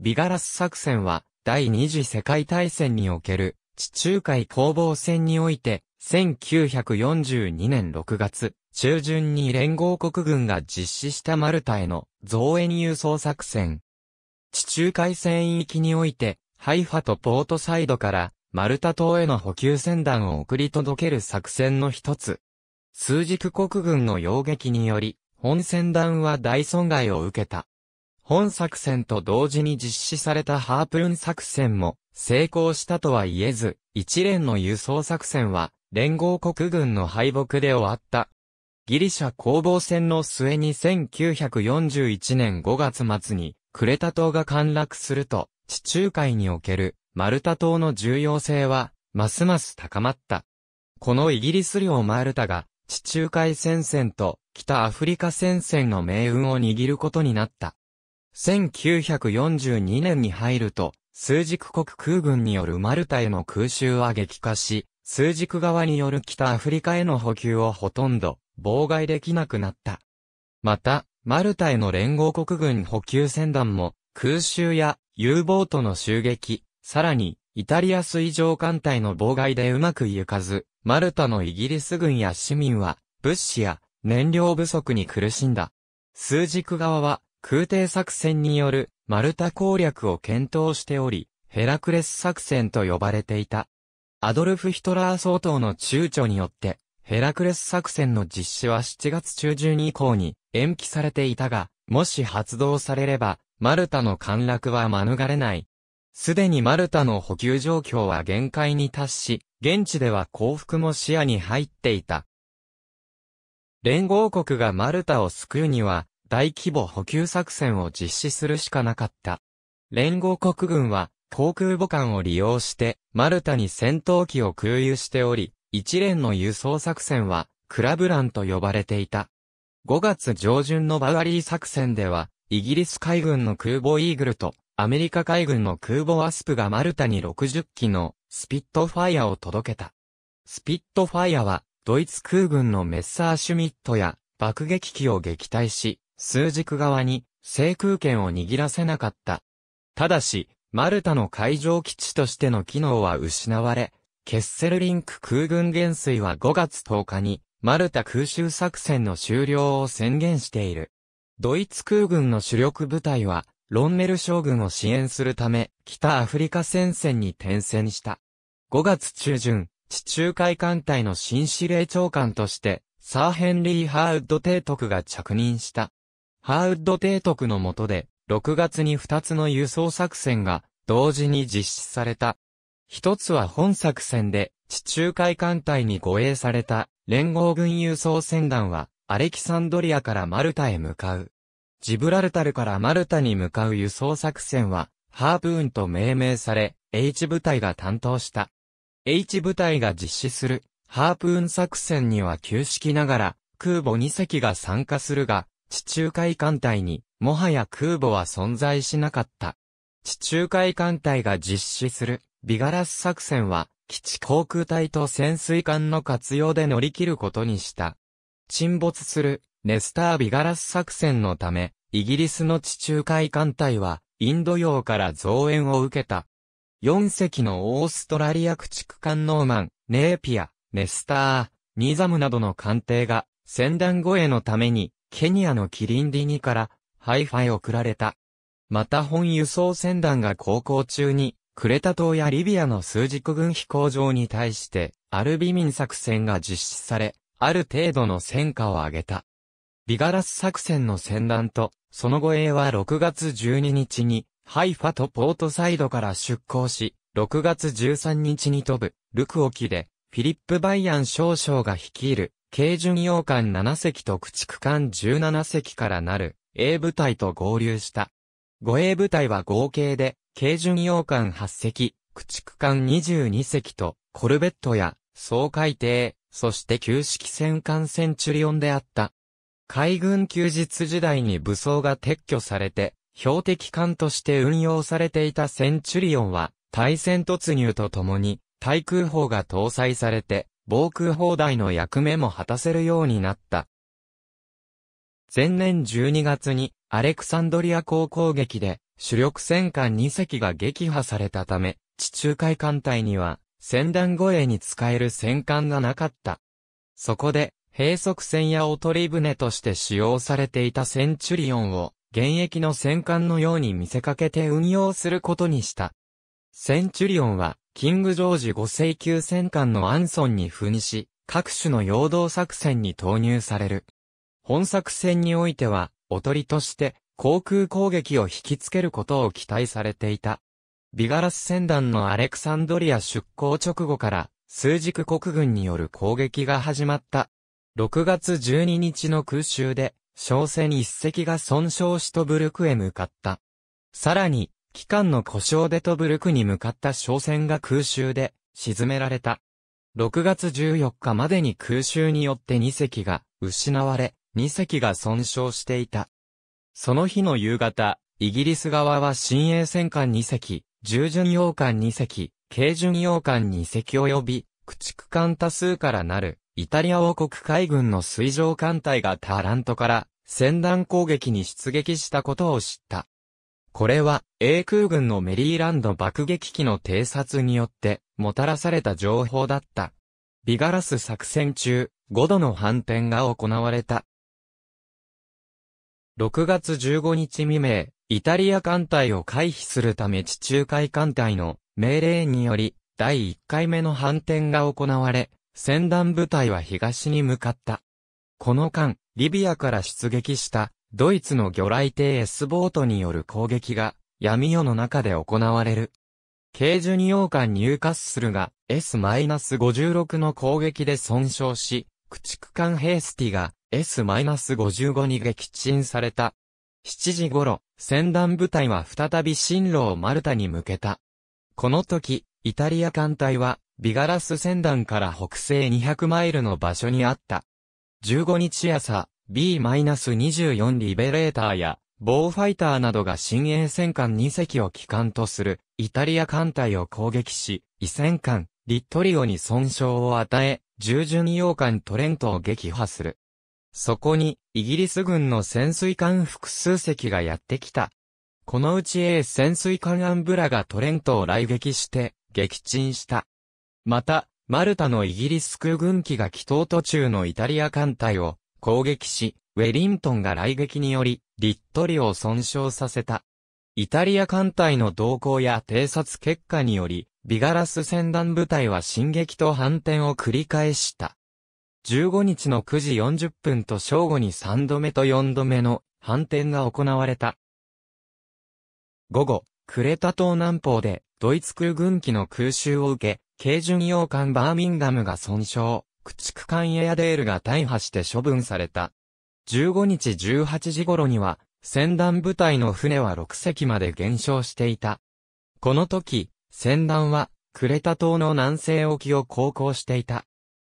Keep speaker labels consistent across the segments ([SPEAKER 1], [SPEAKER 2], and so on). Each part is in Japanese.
[SPEAKER 1] ビガラス作戦は、第二次世界大戦における、地中海攻防戦において、1942年6月、中旬に連合国軍が実施したマルタへの増援輸送作戦。地中海戦域において、ハイファとポートサイドからマルタ島への補給船団を送り届ける作戦の一つ。数軸国軍の擁撃により、本船団は大損害を受けた。本作戦と同時に実施されたハープーン作戦も成功したとは言えず、一連の輸送作戦は連合国軍の敗北で終わった。ギリシャ攻防戦の末に1941年5月末にクレタ島が陥落すると、地中海におけるマルタ島の重要性はますます高まった。このイギリス領マルタが地中海戦線と北アフリカ戦線の命運を握ることになった。1942年に入ると、数軸国空軍によるマルタへの空襲は激化し、数軸側による北アフリカへの補給をほとんど妨害できなくなった。また、マルタへの連合国軍補給船団も空襲や U ボートの襲撃、さらにイタリア水上艦隊の妨害でうまくいかず、マルタのイギリス軍や市民は物資や燃料不足に苦しんだ。数軸側は空挺作戦によるマルタ攻略を検討しており、ヘラクレス作戦と呼ばれていた。アドルフ・ヒトラー総統の躊躇によって、ヘラクレス作戦の実施は7月中旬以降に延期されていたが、もし発動されれば、マルタの陥落は免れない。すでにマルタの補給状況は限界に達し、現地では降伏も視野に入っていた。連合国がマルタを救うには、大規模補給作戦を実施するしかなかった。連合国軍は、航空母艦を利用して、マルタに戦闘機を空輸しており、一連の輸送作戦は、クラブランと呼ばれていた。5月上旬のバウアリー作戦では、イギリス海軍の空母イーグルと、アメリカ海軍の空母アスプがマルタに60機のスピットファイアを届けた。スピットファイアは、ドイツ空軍のメッサーシュミットや爆撃機を撃退し、数軸側に制空権を握らせなかった。ただし、マルタの海上基地としての機能は失われ、ケッセルリンク空軍元帥は5月10日に、マルタ空襲作戦の終了を宣言している。ドイツ空軍の主力部隊は、ロンメル将軍を支援するため、北アフリカ戦線に転戦した。5月中旬、地中海艦隊の新司令長官として、サーヘンリー・ハーウッド提督が着任した。ハーウッド提督の下で、6月に2つの輸送作戦が同時に実施された。一つは本作戦で地中海艦隊に護衛された連合軍輸送船団はアレキサンドリアからマルタへ向かう。ジブラルタルからマルタに向かう輸送作戦はハープーンと命名され H 部隊が担当した。H 部隊が実施するハープーン作戦には旧式ながら空母2隻が参加するが地中海艦隊に、もはや空母は存在しなかった。地中海艦隊が実施する、ビガラス作戦は、基地航空隊と潜水艦の活用で乗り切ることにした。沈没する、ネスター・ビガラス作戦のため、イギリスの地中海艦隊は、インド洋から増援を受けた。4隻のオーストラリア駆逐艦ノーマン、ネーピア、ネスター、ニザムなどの艦艇が、戦団護衛のために、ケニアのキリンディニからハイファへ送られた。また本輸送船団が航行中に、クレタ島やリビアの数軸軍飛行場に対して、アルビミン作戦が実施され、ある程度の戦果を上げた。ビガラス作戦の戦団と、その後 A は6月12日に、ハイファとポートサイドから出港し、6月13日に飛ぶ、ルク沖で、フィリップ・バイアン少将が率いる、軽巡洋艦7隻と駆逐艦17隻からなる A 部隊と合流した。護衛部隊は合計で、軽巡洋艦8隻、駆逐艦22隻と、コルベットや、総海艇、そして旧式戦艦センチュリオンであった。海軍休日時代に武装が撤去されて、標的艦として運用されていたセンチュリオンは、対戦突入とともに、対空砲が搭載されて、防空砲台の役目も果たせるようになった。前年12月にアレクサンドリア港攻撃で主力戦艦2隻が撃破されたため、地中海艦隊には戦団護衛に使える戦艦がなかった。そこで、閉塞船やおとり船として使用されていたセンチュリオンを、現役の戦艦のように見せかけて運用することにした。センチュリオンは、キングジョージ5世級戦艦のアンソンに赴任し、各種の陽動作戦に投入される。本作戦においては、おとりとして、航空攻撃を引きつけることを期待されていた。ビガラス船団のアレクサンドリア出港直後から、数軸国軍による攻撃が始まった。6月12日の空襲で、商船一隻が損傷しとブルクへ向かった。さらに、機関の故障でトブルクに向かった商船が空襲で沈められた。6月14日までに空襲によって2隻が失われ、2隻が損傷していた。その日の夕方、イギリス側は新鋭戦艦2隻、従巡洋艦2隻、軽巡洋艦2隻及び、駆逐艦多数からなる、イタリア王国海軍の水上艦隊がタラントから、戦団攻撃に出撃したことを知った。これは、英空軍のメリーランド爆撃機の偵察によって、もたらされた情報だった。ビガラス作戦中、5度の反転が行われた。6月15日未明、イタリア艦隊を回避するため地中海艦隊の命令により、第1回目の反転が行われ、船団部隊は東に向かった。この間、リビアから出撃したドイツの魚雷艇 S ボートによる攻撃が闇夜の中で行われる。軽巡洋艦入荷するが S-56 の攻撃で損傷し、駆逐艦ヘイスティが S-55 に撃沈された。7時頃、船団部隊は再び進路をマルタに向けた。この時、イタリア艦隊は、ビガラス船団から北西200マイルの場所にあった。15日朝、B-24 リベレーターや、ボーファイターなどが新鋭戦艦2隻を機関とする、イタリア艦隊を攻撃し、異戦艦、リットリオに損傷を与え、従順洋艦トレントを撃破する。そこに、イギリス軍の潜水艦複数隻がやってきた。このうち A 潜水艦アンブラがトレントを来撃して、撃沈した。また、マルタのイギリス空軍機が帰島途中のイタリア艦隊を攻撃し、ウェリントンが雷撃により、リットリを損傷させた。イタリア艦隊の動向や偵察結果により、ビガラス船団部隊は進撃と反転を繰り返した。15日の9時40分と正午に3度目と4度目の反転が行われた。午後、クレタ島南方でドイツ空軍機の空襲を受け、軽巡洋艦バーミンガムが損傷。駆逐艦エアデールが大破して処分された。15日18時頃には、船団部隊の船は6隻まで減少していた。この時、船団は、クレタ島の南西沖を航行していた。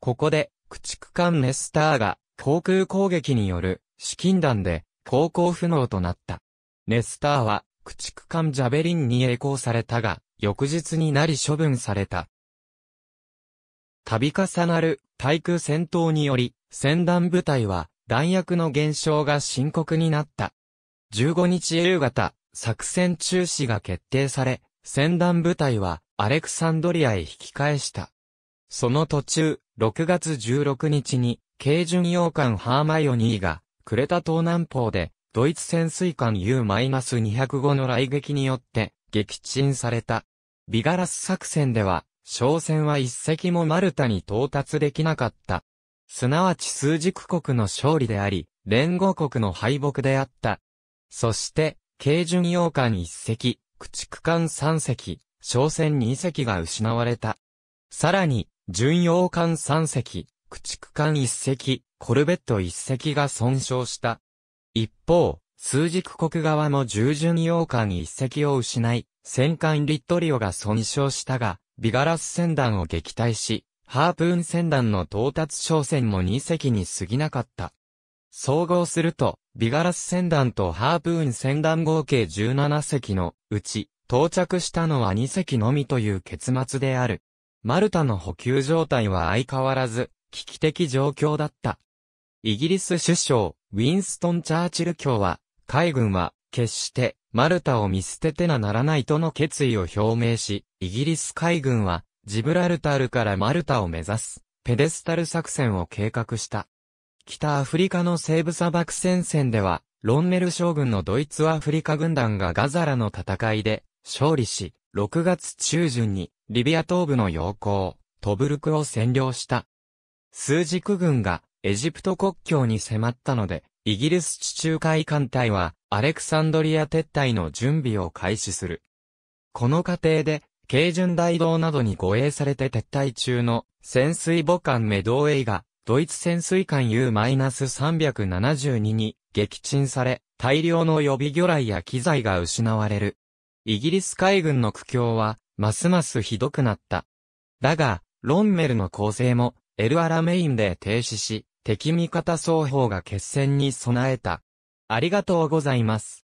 [SPEAKER 1] ここで、駆逐艦ネスターが、航空攻撃による、資金弾で、航行不能となった。ネスターは、駆逐艦ジャベリンに栄光されたが、翌日になり処分された。度重なる対空戦闘により、戦団部隊は弾薬の減少が深刻になった。15日夕方、作戦中止が決定され、戦団部隊はアレクサンドリアへ引き返した。その途中、6月16日に、軽巡洋艦ハーマイオニーが、クレタ島南方で、ドイツ潜水艦 U-205 の雷撃によって、撃沈された。ビガラス作戦では、商船は一隻もマルタに到達できなかった。すなわち数軸国の勝利であり、連合国の敗北であった。そして、軽巡洋艦一隻、駆逐艦三隻、商船二隻が失われた。さらに、巡洋艦三隻、駆逐艦一隻、コルベット一隻が損傷した。一方、数軸国側も従巡洋艦一隻を失い、戦艦リットリオが損傷したが、ビガラス船団を撃退し、ハープーン船団の到達商船も2隻に過ぎなかった。総合すると、ビガラス船団とハープーン船団合計17隻のうち、到着したのは2隻のみという結末である。マルタの補給状態は相変わらず、危機的状況だった。イギリス首相、ウィンストン・チャーチル卿は、海軍は決してマルタを見捨ててなならないとの決意を表明し、イギリス海軍はジブラルタルからマルタを目指すペデスタル作戦を計画した。北アフリカの西部砂漠戦線では、ロンメル将軍のドイツアフリカ軍団がガザラの戦いで勝利し、6月中旬にリビア東部の要衝トブルクを占領した。枢軸軍がエジプト国境に迫ったので、イギリス地中海艦隊は、アレクサンドリア撤退の準備を開始する。この過程で、軽巡大道などに護衛されて撤退中の潜水母艦メドウェイが、ドイツ潜水艦 U-372 に撃沈され、大量の予備魚雷や機材が失われる。イギリス海軍の苦境は、ますますひどくなった。だが、ロンメルの構成も、エルアラメインで停止し、敵味方双方が決戦に備えた。ありがとうございます。